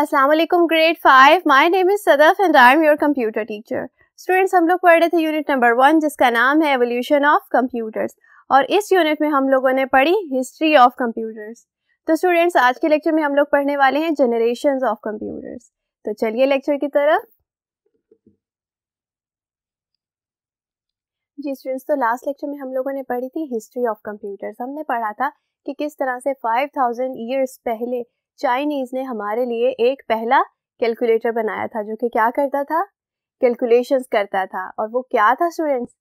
Aslam grade five my name is Sadaf and I am your computer teacher students हम लोग पढ़ रहे थे यूनिट नंबर वन जिसका नाम है एवोल्यूशन ऑफ कंप्यूटर्स और इस यूनिट में हम लोगों ने पढ़ी हिस्ट्री ऑफ कंप्यूटर्स तो स्टूडेंट्स आज के लेक्चर में हम लोग पढ़ने वाले हैं जनरेशन ऑफ कंप्यूटर्स तो चलिए लेक्चर की तरफ जी स्टूडेंट्स तो लास्ट लेक्चर में हम लोगों ने पढ़ी थी हिस्ट्री ऑफ कंप्यूटर्स हमने पढ़ा था कि किस तरह से 5000 ईयर्स पहले चाइनीज़ ने हमारे लिए एक पहला कैलकुलेटर बनाया था जो कि क्या करता था कैलकुलेशंस करता था और वो क्या था स्टूडेंट्स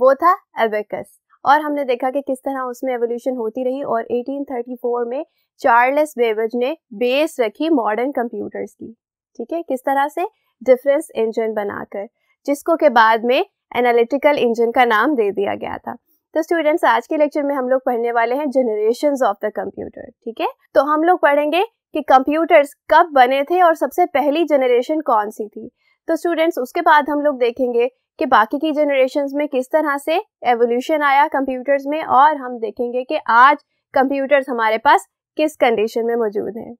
वो था एबेकस और हमने देखा कि किस तरह उसमें एवोल्यूशन होती रही और 1834 में चार्लस बेबज ने बेस रखी मॉडर्न कंप्यूटर्स की ठीक है किस तरह से डिफरेंस इंजन बनाकर जिसको के बाद में एनालिटिकल इंजन का नाम दे दिया गया था तो स्टूडेंट्स आज के लेक्चर में हम लोग पढ़ने वाले हैं जनरेशन ऑफ द कंप्यूटर ठीक है तो हम लोग पढ़ेंगे कि कंप्यूटर्स कब बने थे और सबसे पहली जनरेशन कौन सी थी तो स्टूडेंट्स उसके बाद हम लोग देखेंगे कि बाकी की जनरेशन में किस तरह से एवोल्यूशन आया कंप्यूटर्स में और हम देखेंगे कि आज कंप्यूटर्स हमारे पास किस कंडीशन में मौजूद हैं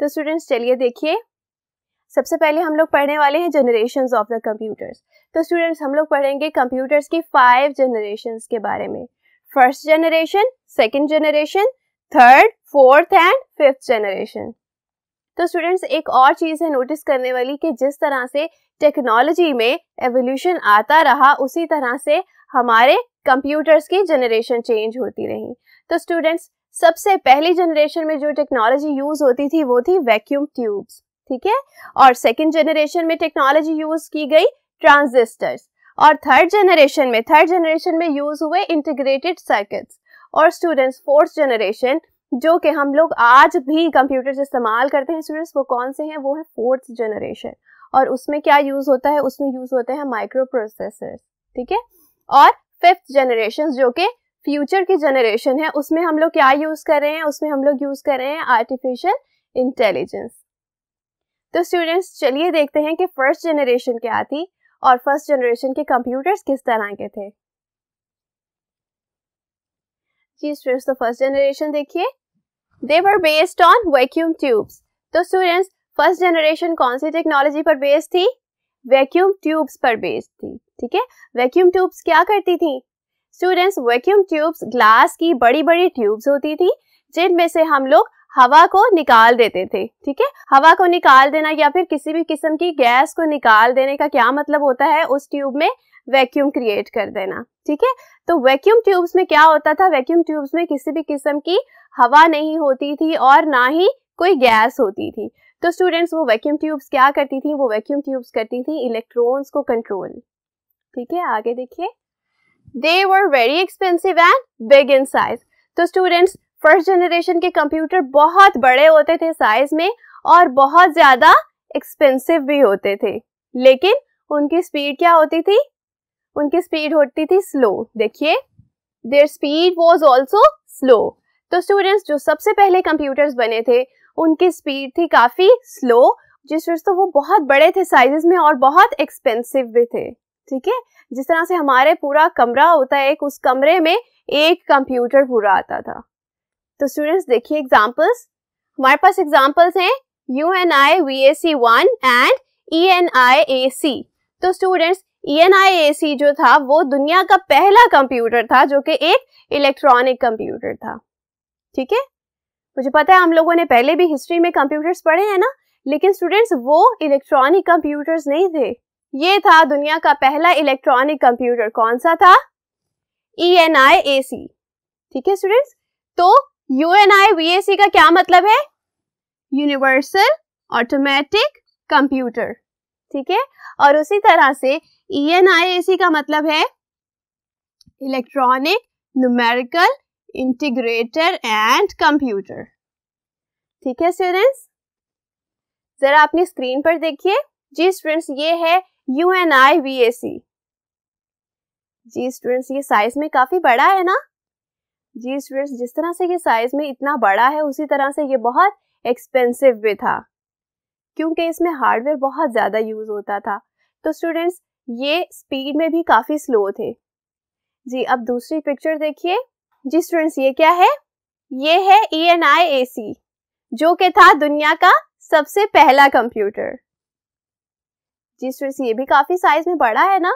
तो स्टूडेंट्स चलिए देखिए सबसे पहले हम लोग पढ़ने वाले हैं जनरेशन ऑफ द कंप्यूटर्स तो स्टूडेंट्स हम लोग पढ़ेंगे कंप्यूटर्स की फाइव जनरेशन के बारे में first generation second generation third fourth and fifth generation तो स्टूडेंट्स एक और चीज़ है नोटिस करने वाली कि जिस तरह से टेक्नोलॉजी में एवोल्यूशन आता रहा उसी तरह से हमारे कंप्यूटर्स की जनरेशन चेंज होती रही तो स्टूडेंट्स सबसे पहली जनरेशन में जो टेक्नोलॉजी यूज़ होती थी वो थी वैक्यूम ट्यूब्स ठीक है और सेकेंड जनरेशन में टेक्नोलॉजी यूज़ की गई ट्रांजिस्टर्स और थर्ड जनरेशन में थर्ड जनरेशन में यूज़ हुए इंटीग्रेटेड सर्किट्स और स्टूडेंट्स फोर्थ जनरेशन जो कि हम लोग आज भी कंप्यूटर्स इस्तेमाल करते हैं स्टूडेंट्स वो कौन से हैं वो है फोर्थ जनरेशन और उसमें क्या यूज़ होता है उसमें यूज़ होते हैं माइक्रो प्रोसेसर ठीक है और फिफ्थ जनरेशन जो कि फ्यूचर की जनरेशन है उसमें हम लोग क्या यूज़ कर रहे हैं उसमें हम लोग यूज़ कर रहे हैं आर्टिफिशियल इंटेलिजेंस तो स्टूडेंट्स चलिए देखते हैं कि फर्स्ट जनरेशन क्या थी और फर्स्ट जनरेशन के कंप्यूटर्स किस तरह के थे जी स्टूडेंट्स तो फर्स्ट जनरेशन देखिए they were based on vacuum tubes तो स्टूडेंट्स फर्स्ट जनरेशन कौन सी टेक्नोलॉजी पर बेस्ड थी वैक्यूम ट्यूब्स पर बेस्ड थी ठीक है वैक्यूम ट्यूब्स क्या करती थी स्टूडेंट्स वैक्यूम ट्यूब्स ग्लास की बड़ी बड़ी ट्यूब्स होती थी जिनमें से हम लोग हवा को निकाल देते थे ठीक है हवा को निकाल देना या फिर किसी भी किस्म की गैस को निकाल देने का क्या मतलब होता है उस ट्यूब में वैक्यूम क्रिएट कर देना ठीक है तो वैक्यूम ट्यूब्स में क्या होता था वैक्यूम ट्यूब्स में किसी भी किस्म की हवा नहीं होती थी और ना ही कोई गैस होती थी तो स्टूडेंट्स वो वैक्यूम ट्यूब्स क्या करती थी वो वैक्यूम ट्यूब्स करती थी इलेक्ट्रॉन्स को कंट्रोल ठीक है आगे देखिए they were very expensive and big in size तो स्टूडेंट्स फर्स्ट जनरेशन के कंप्यूटर बहुत बड़े होते थे साइज में और बहुत ज़्यादा एक्सपेंसिव भी होते थे लेकिन उनकी स्पीड क्या होती थी उनकी स्पीड होती थी स्लो देखिए their speed was also slow तो स्टूडेंट्स जो सबसे पहले कंप्यूटर्स बने थे उनकी स्पीड थी काफ़ी स्लो जिस वजह से वो बहुत बड़े थे साइजेस में और बहुत एक्सपेंसिव भी थे ठीक है जिस तरह से हमारे पूरा कमरा होता है एक उस कमरे में एक कंप्यूटर पूरा आता था तो स्टूडेंट्स देखिए एग्जाम्पल्स हमारे पास एग्जाम्पल्स हैं U N I V A C one and E N I A C तो students E N I A सी जो था वो दुनिया का पहला कंप्यूटर था जो कि एक इलेक्ट्रॉनिक कंप्यूटर था ठीक है मुझे पता है हम लोगों ने पहले भी हिस्ट्री में कंप्यूटर्स पढ़े हैं ना लेकिन स्टूडेंट्स वो इलेक्ट्रॉनिक कंप्यूटर्स नहीं थे ये था दुनिया का पहला इलेक्ट्रॉनिक कंप्यूटर कौन सा था ई एन आई ए सी ठीक है स्टूडेंट्स तो U N I V A C का क्या मतलब है यूनिवर्सल ऑटोमेटिक कंप्यूटर ठीक है और उसी तरह से ई एन आई ए सी का मतलब है electronic numerical integrator and computer ठीक है स्टूडेंट्स जरा अपनी स्क्रीन पर देखिए जी स्टूडेंट्स ये है U N I V A C जी स्टूडेंट्स ये साइज में काफी बड़ा है ना जी स्टूडेंट्स जिस तरह से ये साइज में इतना बड़ा है उसी तरह से ये बहुत एक्सपेंसिव भी था क्योंकि इसमें हार्डवेयर बहुत ज़्यादा यूज़ होता था तो स्टूडेंट्स ये स्पीड में भी काफ़ी स्लो थे जी अब दूसरी पिक्चर देखिए जी स्टूडेंट्स ये क्या है ये है ई एन आई ए सी जो के था दुनिया का सबसे पहला कंप्यूटर जी स्टूडेंट्स ये भी काफी साइज में बड़ा है ना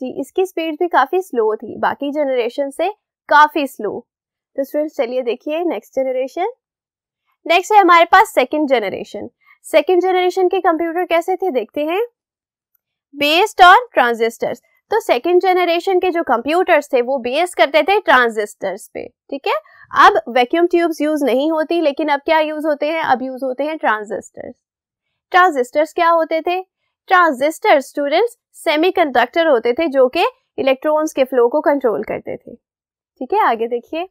जी इसकी स्पीड भी काफी स्लो थी बाकी जनरेशन से काफी स्लो तो स्टूडेंट्स चलिए देखिए नेक्स्ट जनरेशन नेक्स्ट है हमारे पास सेकेंड जनरेशन सेकेंड जनरेशन के कंप्यूटर कैसे थे देखते हैं बेस्ड ऑन ट्रांजिस्टर्स तो सेकेंड जनरेशन के जो कंप्यूटर्स थे वो बेस करते थे ट्रांजिस्टर्स पे ठीक है अब वैक्यूम ट्यूब्स यूज नहीं होती लेकिन अब क्या यूज होते हैं अब यूज होते हैं ट्रांजिस्टर्स ट्रांजिस्टर्स क्या होते थे ट्रांजिस्टर स्टूडेंट्स सेमीकंडक्टर होते थे जो कि इलेक्ट्रॉन्स के फ्लो को कंट्रोल करते थे ठीक है आगे देखिए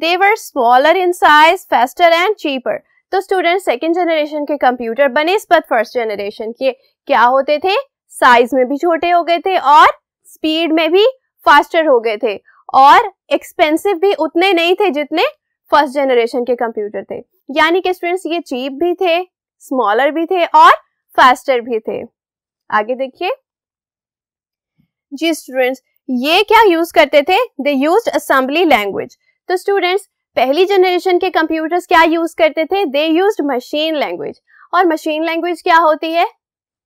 they were smaller in size faster and cheaper तो स्टूडेंट सेकेंड जनरेशन के कंप्यूटर बने इस पर फर्स्ट जनरेशन के क्या होते थे साइज में भी छोटे हो गए थे और स्पीड में भी फास्टर हो गए थे और एक्सपेंसिव भी उतने नहीं थे जितने फर्स्ट जनरेशन के कंप्यूटर थे यानी कि स्टूडेंट्स ये चीप भी थे स्मॉलर भी थे और फास्टर भी थे आगे देखिए जी स्टूडेंट्स ये क्या यूज करते थे दे यूज असेंबली लैंग्वेज तो स्टूडेंट्स पहली जनरेशन के कंप्यूटर्स क्या यूज करते थे दे यूज मशीन लैंग्वेज और मशीन लैंग्वेज क्या होती है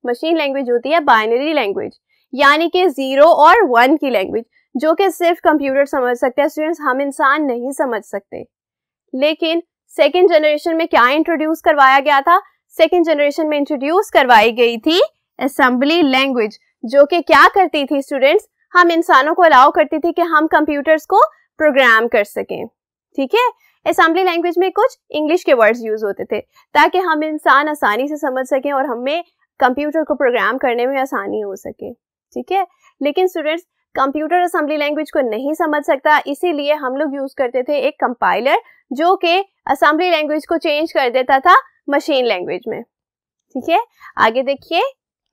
मशीन लैंग्वेज होती है बाइनरी लैंग्वेज यानी कि जीरो और वन की लैंग्वेज जो कि सिर्फ कंप्यूटर समझ सकते हैं स्टूडेंट्स हम इंसान नहीं समझ सकते लेकिन सेकेंड जनरेशन में क्या इंट्रोड्यूस करवाया गया था सेकेंड जनरेशन में इंट्रोड्यूस करवाई गई थी असेंबली लैंग्वेज जो कि क्या करती थी स्टूडेंट्स हम इंसानों को अलाउ करती थी कि हम कंप्यूटर्स को प्रोग्राम कर सकें ठीक है असेंबली लैंग्वेज में कुछ इंग्लिश के वर्ड्स यूज होते थे ताकि हम इंसान आसानी से समझ सकें और हमें कंप्यूटर को प्रोग्राम करने में आसानी हो सके ठीक है लेकिन स्टूडेंट्स कंप्यूटर असम्बली लैंग्वेज को नहीं समझ सकता इसीलिए हम लोग यूज़ करते थे एक कंपाइलर जो कि असम्बली लैंग्वेज को चेंज कर देता था मशीन लैंग्वेज में ठीक है आगे देखिए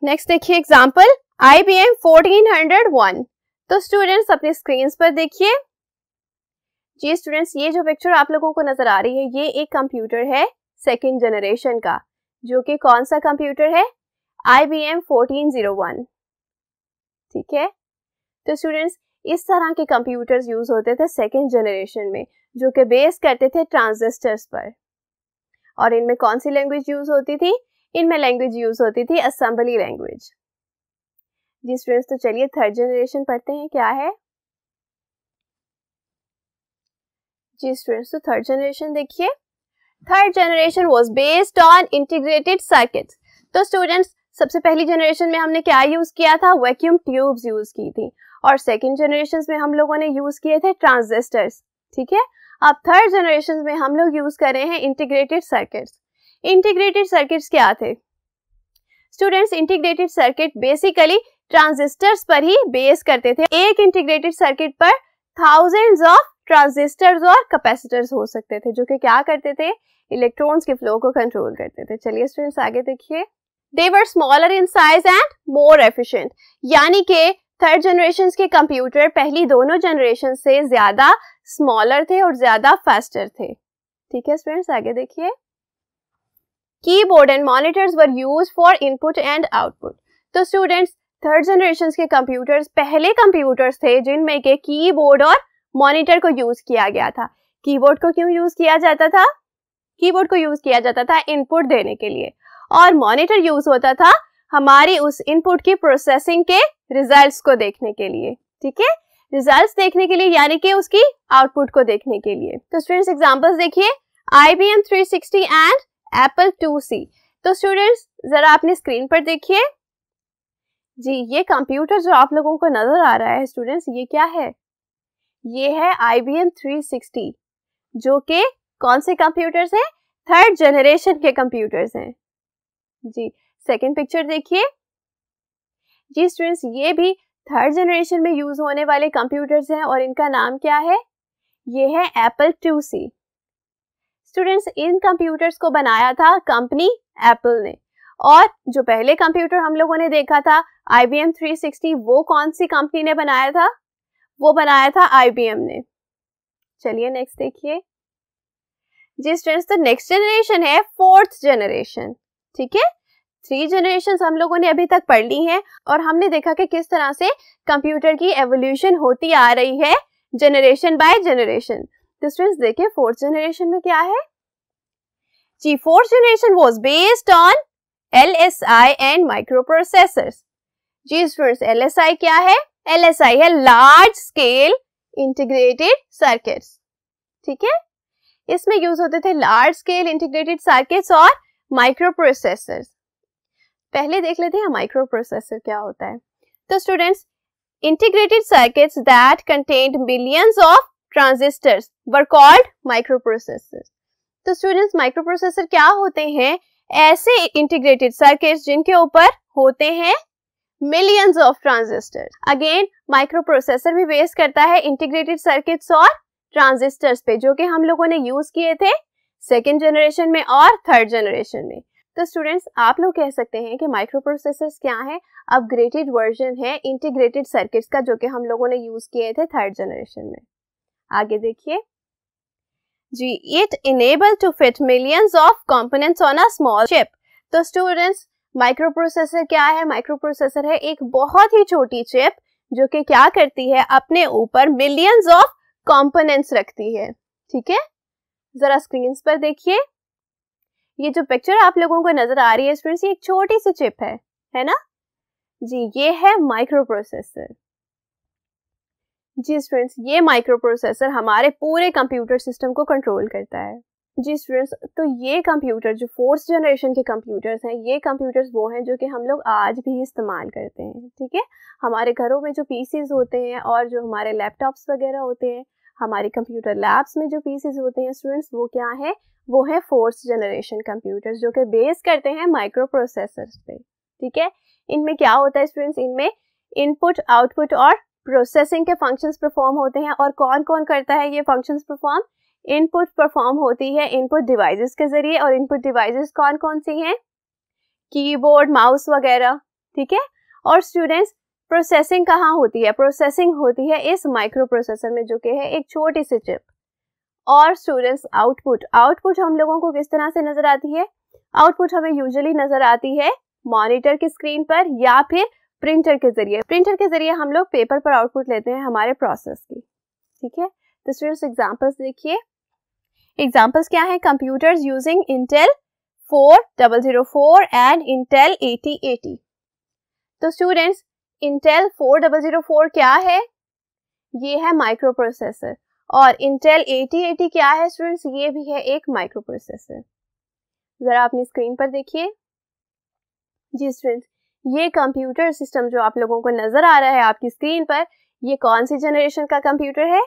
नेक्स्ट देखिए example I B M fourteen hundred one तो स्टूडेंट्स अपने स्क्रीन पर देखिए जी स्टूडेंट्स ये जो पिक्चर आप लोगों को नजर आ रही है ये एक कंप्यूटर है सेकेंड जनरेशन का जो कि कौन सा कंप्यूटर है I B M fourteen zero one ठीक है तो स्टूडेंट्स इस तरह के कंप्यूटर्स यूज होते थे सेकेंड जनरेशन में जो कि बेस करते थे ट्रांजिस्टर्स पर और इनमें कौन सी लैंग्वेज यूज होती थी इनमें लैंग्वेज यूज होती थी असम्बली लैंग्वेज जी स्टूडेंट्स तो चलिए थर्ड जनरेशन पढ़ते हैं क्या है जी स्टूडेंट्स तो थर्ड जनरेशन देखिए third generation was based on integrated circuit तो स्टूडेंट्स सबसे पहली जनरेशन में हमने क्या यूज़ किया था वैक्यूम ट्यूब्स यूज़ की थी और सेकेंड जनरेशन में हम लोगों ने यूज़ किए थे ट्रांजिस्टर्स ठीक है अब थर्ड जनरेशन में हम लोग यूज़ कर रहे हैं इंटीग्रेटेड सर्किट्स इंटीग्रेटेड सर्किट्स क्या थे students integrated circuit basically transistors पर ही बेस करते थे एक इंटीग्रेटेड सर्किट पर थाउजेंड्स ऑफ ट्रांजिस्टर्स और कैपेसिटर्स हो सकते थे जो कि क्या करते थे इलेक्ट्रॉन्स के फ्लो को कंट्रोल करते थे चलिए स्टूडेंट्स आगे देखिए they were smaller in size and more efficient यानी के थर्ड जनरेशन के कंप्यूटर पहली दोनों जनरेशन से ज्यादा स्मॉलर थे और ज्यादा फास्टर थे ठीक है स्टूडेंट्स आगे देखिए keyboard and monitors were used for input and output तो स्टूडेंट्स थर्ड जनरेशन के कंप्यूटर्स पहले कंप्यूटर्स थे जिनमें के कीबोर्ड और मॉनिटर को यूज किया गया था कीबोर्ड को क्यों यूज किया जाता था कीबोर्ड को यूज किया जाता था इनपुट देने के लिए और मॉनिटर यूज होता था हमारी उस इनपुट की प्रोसेसिंग के रिजल्ट्स को देखने के लिए ठीक है रिजल्ट्स देखने के लिए यानी कि उसकी आउटपुट को देखने के लिए तो स्टूडेंट्स एग्जांपल्स देखिए थ्री 360 एंड टू 2C तो स्टूडेंट्स जरा आपने स्क्रीन पर देखिए जी ये कंप्यूटर जो आप लोगों को नजर आ रहा है स्टूडेंट्स ये क्या है ये है थ्री 360 जो कि कौन से कंप्यूटर्स हैं थर्ड जनरेशन के कंप्यूटर्स हैं जी सेकेंड पिक्चर देखिए जी स्टूडेंट्स ये भी थर्ड जनरेशन में यूज होने वाले कंप्यूटर्स हैं और इनका नाम क्या है ये है एप्पल टू सी स्टूडेंट्स इन कंप्यूटर्स को बनाया था कंपनी एप्पल ने और जो पहले कंप्यूटर हम लोगों ने देखा था I B M three sixty वो कौन सी कंपनी ने बनाया था वो बनाया था आई बी एम ने चलिए नेक्स्ट देखिए जी स्टूडेंट्स तो नेक्स्ट जनरेशन है फोर्थ जनरेशन ठीक है थ्री जनरेशन हम लोगों ने अभी तक पढ़ ली हैं और हमने देखा कि किस तरह से कंप्यूटर की एवोल्यूशन होती आ रही है जनरेशन बाय जनरेशन तो स्टूडेंट्स देखिए फोर्थ जनरेशन में क्या है जी fourth generation was based on I and processor जी स्टूडेंट्स आई क्या है आई है लार्ज स्केल इंटीग्रेटेड सर्किट्स ठीक है इसमें यूज होते थे लार्ज स्केल इंटीग्रेटेड सर्किट्स और माइक्रो प्रोसेसर पहले देख लेते हैं माइक्रो प्रोसेसर क्या होता है तो students integrated circuits that contained millions of transistors were called microprocessor तो स्टूडेंट्स माइक्रो प्रोसेसर क्या होते हैं ऐसे इंटीग्रेटेड सर्किट्स जिनके ऊपर होते हैं millions of transistor again microprocessor भी बेस करता है इंटीग्रेटेड सर्किट्स और ट्रांजिस्टर्स पे जो कि हम लोगों ने यूज किए थे सेकेंड जनरेशन में और थर्ड जनरेशन में तो स्टूडेंट्स आप लोग कह सकते हैं कि माइक्रो प्रोसेसर्स क्या है अपग्रेडेड वर्जन है इंटीग्रेटेड सर्किट्स का जो कि हम लोगों ने यूज किए थे थर्ड जनरेशन में आगे देखिए जी it enable to fit millions of components on a small chip तो स्टूडेंट्स माइक्रो प्रोसेसर क्या है माइक्रो प्रोसेसर है एक बहुत ही छोटी चिप जो कि क्या करती है अपने ऊपर मिलियंस ऑफ कंपोनेंट्स रखती है ठीक है जरा स्क्रीन पर देखिए ये जो पिक्चर आप लोगों को नजर आ रही है स्टूडेंट्स ये एक छोटी सी चिप है है ना जी ये है माइक्रो प्रोसेसर जी स्टूडेंट्स ये माइक्रो प्रोसेसर हमारे पूरे कंप्यूटर सिस्टम को कंट्रोल करता है जी स्टूडेंट्स तो ये कंप्यूटर जो फोर्थ जनरेशन के कंप्यूटर्स हैं ये कंप्यूटर्स वो हैं जो कि हम लोग आज भी इस्तेमाल करते हैं ठीक है हमारे घरों में जो पीसीज होते हैं और जो हमारे लैपटॉप्स वगैरह होते हैं हमारे कंप्यूटर लैब्स में जो पीसीज होते हैं स्टूडेंट्स वो क्या है वो है फोर्थ जनरेशन कंप्यूटर्स जो कि बेस करते हैं माइक्रो प्रोसेसर्स पे ठीक है इनमें क्या होता है स्टूडेंट्स इनमें इनपुट आउटपुट और प्रोसेसिंग के फंक्शंस परफॉर्म होते हैं और कौन कौन करता है ये फंक्शंस परफॉर्म इनपुट परफॉर्म होती है इनपुट डिवाइसेस के जरिए और इनपुट डिवाइसेस कौन कौन सी हैं कीबोर्ड माउस वगैरह ठीक है और स्टूडेंट्स प्रोसेसिंग कहाँ होती है प्रोसेसिंग होती है इस माइक्रो प्रोसेसर में जो कि है एक छोटी सी चिप और स्टूडेंट्स आउटपुट आउटपुट हम लोगों को किस तरह से नजर आती है आउटपुट हमें यूजुअली नजर आती है मॉनिटर की स्क्रीन पर या फिर प्रिंटर के जरिए प्रिंटर के जरिए हम लोग पेपर पर आउटपुट लेते हैं हमारे प्रोसेस की ठीक है तो स्टूडेंट्स एग्जाम्पल्स देखिए एग्जाम्पल्स क्या है computers using Intel four double zero four and Intel eighty eighty तो स्टूडेंट्स इंटेल 4004 क्या है ये है माइक्रो प्रोसेसर और इंटेल 8080 क्या है स्टूडेंट्स ये भी है एक माइक्रो प्रोसेसर ज़रा अपनी स्क्रीन पर देखिए जी स्टूडेंट्स ये कंप्यूटर सिस्टम जो आप लोगों को नज़र आ रहा है आपकी स्क्रीन पर ये कौन सी जनरेशन का कंप्यूटर है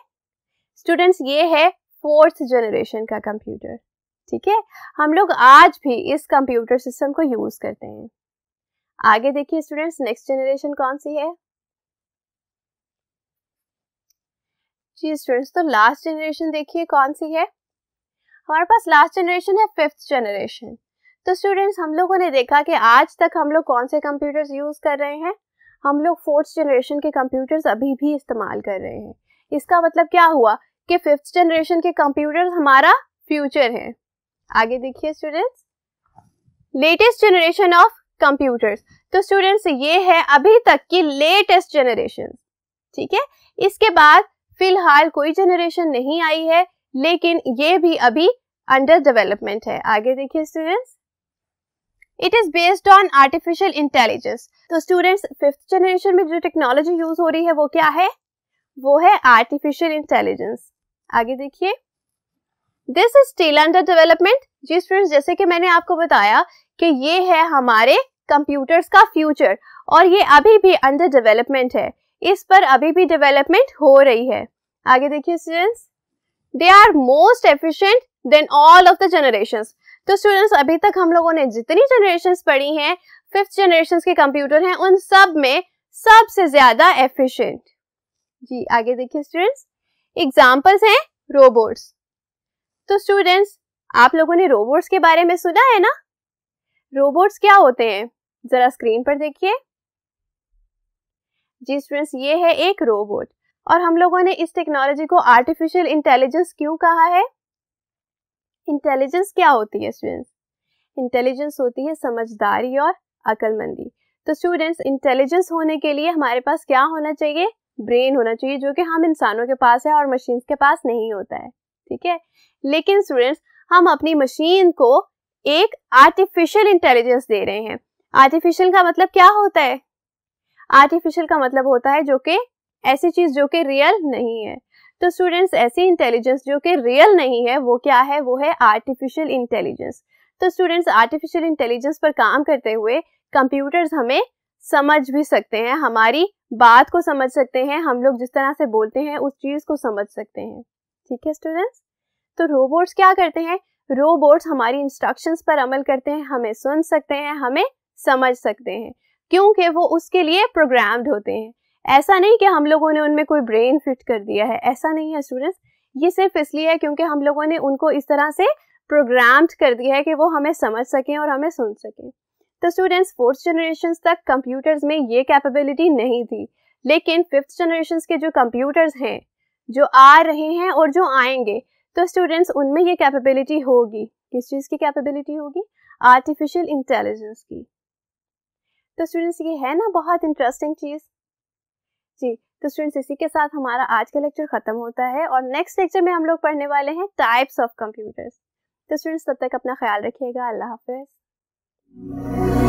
स्टूडेंट्स ये है फोर्थ जनरेशन का कंप्यूटर ठीक है हम लोग आज भी इस कंप्यूटर सिस्टम को यूज़ करते हैं आगे देखिए स्टूडेंट्स नेक्स्ट जनरेशन कौन सी है जी स्टूडेंट्स तो लास्ट जनरेशन देखिए कौन सी है हमारे पास लास्ट जनरेशन है फिफ्थ जनरेशन तो स्टूडेंट्स हम लोगों ने देखा कि आज तक हम लोग कौन से कंप्यूटर्स यूज़ कर रहे हैं हम लोग फोर्थ जनरेशन के कंप्यूटर्स अभी भी इस्तेमाल कर रहे हैं इसका मतलब क्या हुआ कि फिफ्थ जनरेशन के कंप्यूटर्स हमारा फ्यूचर है आगे देखिए students latest generation of computers तो स्टूडेंट्स ये है अभी तक की लेटेस्ट जनरेशन ठीक है इसके बाद फिलहाल कोई जनरेशन नहीं आई है लेकिन ये भी अभी अंडर डेवलपमेंट है आगे देखिए students it is based on artificial intelligence तो स्टूडेंट्स फिफ्थ जनरेशन में जो टेक्नोलॉजी यूज हो रही है वो क्या है वो है आर्टिफिशियल इंटेलिजेंस आगे देखिए this is still under development जी स्टूडेंट्स जैसे कि मैंने आपको बताया कि ये है हमारे कंप्यूटर्स का फ्यूचर और ये अभी भी अंडर डेवलपमेंट है इस पर अभी भी डेवलपमेंट हो रही है आगे देखिए students they are most efficient than all of the generation तो स्टूडेंट्स अभी तक हम लोगों ने जितनी जनरेशन पढ़ी हैं फिफ्थ जनरेशन के कंप्यूटर हैं उन सब में सबसे ज्यादा एफिशिएंट जी आगे देखिए स्टूडेंट्स एग्जाम्पल्स हैं रोबोट्स तो स्टूडेंट्स आप लोगों ने रोबोट्स के बारे में सुना है ना रोबोट्स क्या होते हैं ज़रा स्क्रीन पर देखिए जी स्टूडेंट्स ये है एक रोबोट और हम लोगों ने इस टेक्नोलॉजी को आर्टिफिशियल इंटेलिजेंस क्यों कहा है इंटेलिजेंस क्या होती है स्टूडेंट्स इंटेलिजेंस होती है समझदारी और अकलमंदी तो स्टूडेंट्स इंटेलिजेंस होने के लिए हमारे पास क्या होना चाहिए ब्रेन होना चाहिए जो कि हम इंसानों के पास है और मशीन्स के पास नहीं होता है ठीक है लेकिन स्टूडेंट्स हम अपनी मशीन को एक आर्टिफिशियल इंटेलिजेंस दे रहे हैं आर्टिफिशियल का मतलब क्या होता है आर्टिफिशियल का मतलब होता है जो कि ऐसी चीज जो कि रियल नहीं है तो स्टूडेंट्स ऐसी इंटेलिजेंस जो कि रियल नहीं है वो क्या है वो है आर्टिफिशियल इंटेलिजेंस तो स्टूडेंट्स आर्टिफिशियल इंटेलिजेंस पर काम करते हुए कंप्यूटर्स हमें समझ भी सकते हैं हमारी बात को समझ सकते हैं हम लोग जिस तरह से बोलते हैं उस चीज़ को समझ सकते हैं ठीक है स्टूडेंट्स तो रोबोट्स क्या करते हैं रोबोट्स हमारी इंस्ट्रक्शंस पर अमल करते हैं हमें सुन सकते हैं हमें समझ सकते हैं क्योंकि वो उसके लिए प्रोग्राम्ड होते हैं ऐसा नहीं कि हम लोगों ने उनमें कोई ब्रेन फिट कर दिया है ऐसा नहीं है स्टूडेंट्स ये सिर्फ इसलिए है क्योंकि हम लोगों ने उनको इस तरह से प्रोग्राम्ड कर दिया है कि वो हमें समझ सकें और हमें सुन सकें तो स्टूडेंट्स फोर्थ जनरेशन तक कंप्यूटर्स में ये कैपेबिलिटी नहीं थी लेकिन फिफ्थ जनरेशन के जो कंप्यूटर्स हैं जो आ रहे हैं और जो आएंगे तो स्टूडेंट्स उनमें ये कैपेबिलिटी होगी किस चीज़ की कैपेबिलिटी होगी आर्टिफिशियल इंटेलिजेंस की तो स्टूडेंट्स ये है ना बहुत इंटरेस्टिंग चीज़ जी तो स्टूडेंट्स इसी के साथ हमारा आज का लेक्चर ख़त्म होता है और नेक्स्ट लेक्चर में हम लोग पढ़ने वाले हैं टाइप्स ऑफ कंप्यूटर्स तो स्टूडेंट्स तब तक अपना ख्याल रखिएगा अल्लाह हाफिज़